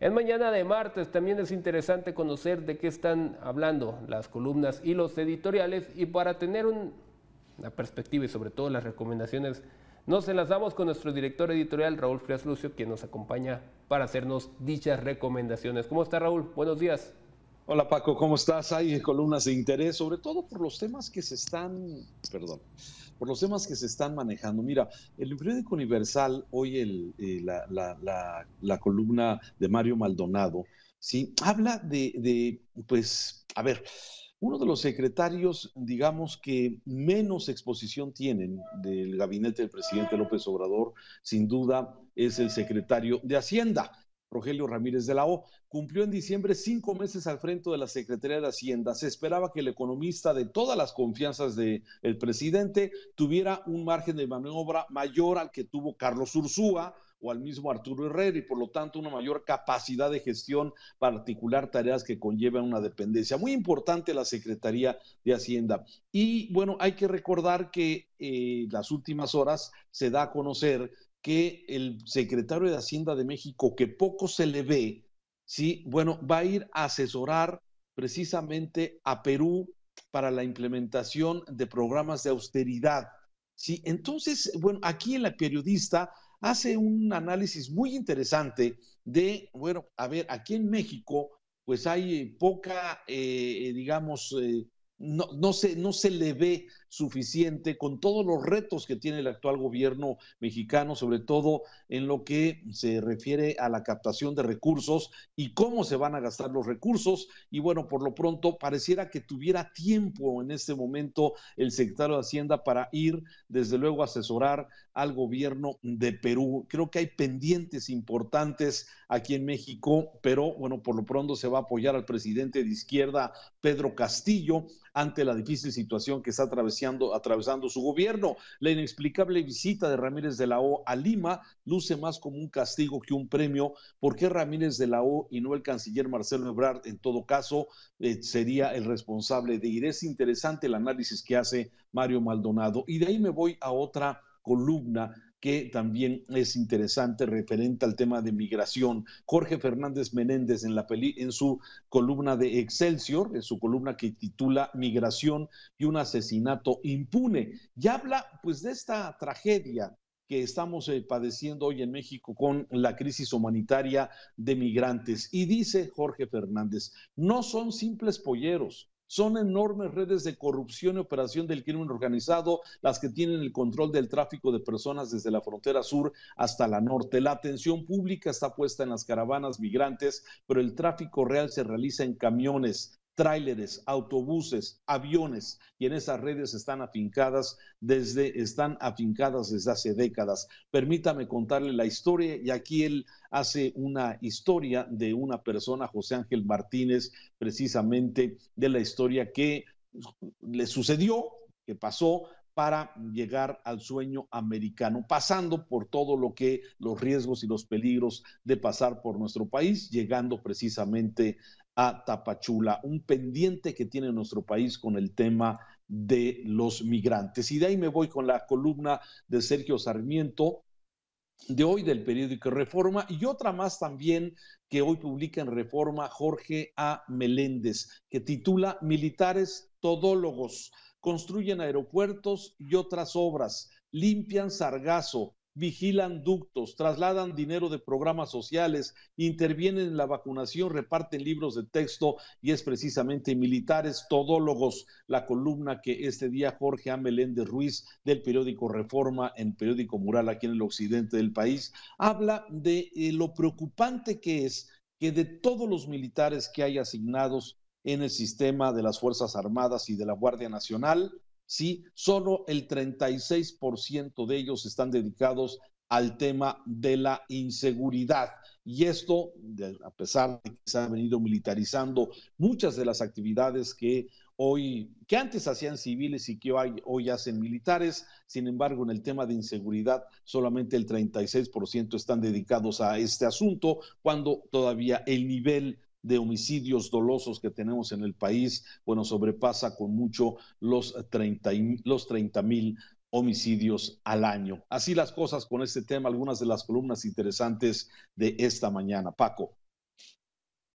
En mañana de martes también es interesante conocer de qué están hablando las columnas y los editoriales y para tener una perspectiva y sobre todo las recomendaciones nos enlazamos con nuestro director editorial Raúl Frías Lucio quien nos acompaña para hacernos dichas recomendaciones. ¿Cómo está Raúl? Buenos días. Hola Paco, ¿cómo estás? Hay columnas de interés, sobre todo por los temas que se están, perdón, por los temas que se están manejando. Mira, el periódico Universal, hoy el, eh, la, columna de Mario Maldonado, ¿sí? habla de, de, pues, a ver, uno de los secretarios, digamos que menos exposición tienen del gabinete del presidente López Obrador, sin duda, es el secretario de Hacienda. Rogelio Ramírez de la O, cumplió en diciembre cinco meses al frente de la Secretaría de Hacienda. Se esperaba que el economista de todas las confianzas del presidente tuviera un margen de maniobra mayor al que tuvo Carlos Ursúa, o al mismo Arturo Herrera y por lo tanto una mayor capacidad de gestión para particular, tareas que conllevan una dependencia. Muy importante la Secretaría de Hacienda. Y bueno, hay que recordar que eh, las últimas horas se da a conocer que el secretario de Hacienda de México, que poco se le ve, ¿sí? Bueno, va a ir a asesorar precisamente a Perú para la implementación de programas de austeridad. ¿sí? Entonces, bueno, aquí en la periodista hace un análisis muy interesante de, bueno, a ver, aquí en México, pues hay poca, eh, digamos, eh, no, no, se, no se le ve suficiente con todos los retos que tiene el actual gobierno mexicano, sobre todo en lo que se refiere a la captación de recursos y cómo se van a gastar los recursos. Y bueno, por lo pronto pareciera que tuviera tiempo en este momento el secretario de Hacienda para ir, desde luego, a asesorar al gobierno de Perú. Creo que hay pendientes importantes aquí en México, pero bueno, por lo pronto se va a apoyar al presidente de izquierda, Pedro Castillo, ante la difícil situación que está atravesando atravesando, su gobierno. La inexplicable visita de Ramírez de la O a Lima luce más como un castigo que un premio. ¿Por qué Ramírez de la O y no el canciller Marcelo Ebrard, en todo caso, eh, sería el responsable de ir? Es interesante el análisis que hace Mario Maldonado. Y de ahí me voy a otra columna que también es interesante referente al tema de migración. Jorge Fernández Menéndez en, la en su columna de Excelsior, en su columna que titula Migración y un asesinato impune, ya habla pues de esta tragedia que estamos eh, padeciendo hoy en México con la crisis humanitaria de migrantes. Y dice Jorge Fernández, no son simples polleros, son enormes redes de corrupción y operación del crimen organizado las que tienen el control del tráfico de personas desde la frontera sur hasta la norte. La atención pública está puesta en las caravanas migrantes, pero el tráfico real se realiza en camiones tráileres, autobuses, aviones, y en esas redes están afincadas desde, están afincadas desde hace décadas. Permítame contarle la historia, y aquí él hace una historia de una persona, José Ángel Martínez, precisamente de la historia que le sucedió, que pasó, para llegar al sueño americano, pasando por todo lo que los riesgos y los peligros de pasar por nuestro país, llegando precisamente Tapachula, un pendiente que tiene nuestro país con el tema de los migrantes. Y de ahí me voy con la columna de Sergio Sarmiento de hoy del periódico Reforma y otra más también que hoy publica en Reforma Jorge A. Meléndez, que titula Militares todólogos, construyen aeropuertos y otras obras, limpian sargazo, vigilan ductos, trasladan dinero de programas sociales, intervienen en la vacunación, reparten libros de texto y es precisamente militares todólogos, la columna que este día Jorge A. Meléndez Ruiz del periódico Reforma en periódico Mural aquí en el occidente del país habla de eh, lo preocupante que es que de todos los militares que hay asignados en el sistema de las Fuerzas Armadas y de la Guardia Nacional, ¿sí? Solo el 36% de ellos están dedicados al tema de la inseguridad. Y esto, a pesar de que se han venido militarizando muchas de las actividades que hoy, que antes hacían civiles y que hoy, hoy hacen militares, sin embargo, en el tema de inseguridad, solamente el 36% están dedicados a este asunto, cuando todavía el nivel de homicidios dolosos que tenemos en el país, bueno, sobrepasa con mucho los 30 mil los homicidios al año. Así las cosas con este tema, algunas de las columnas interesantes de esta mañana. Paco.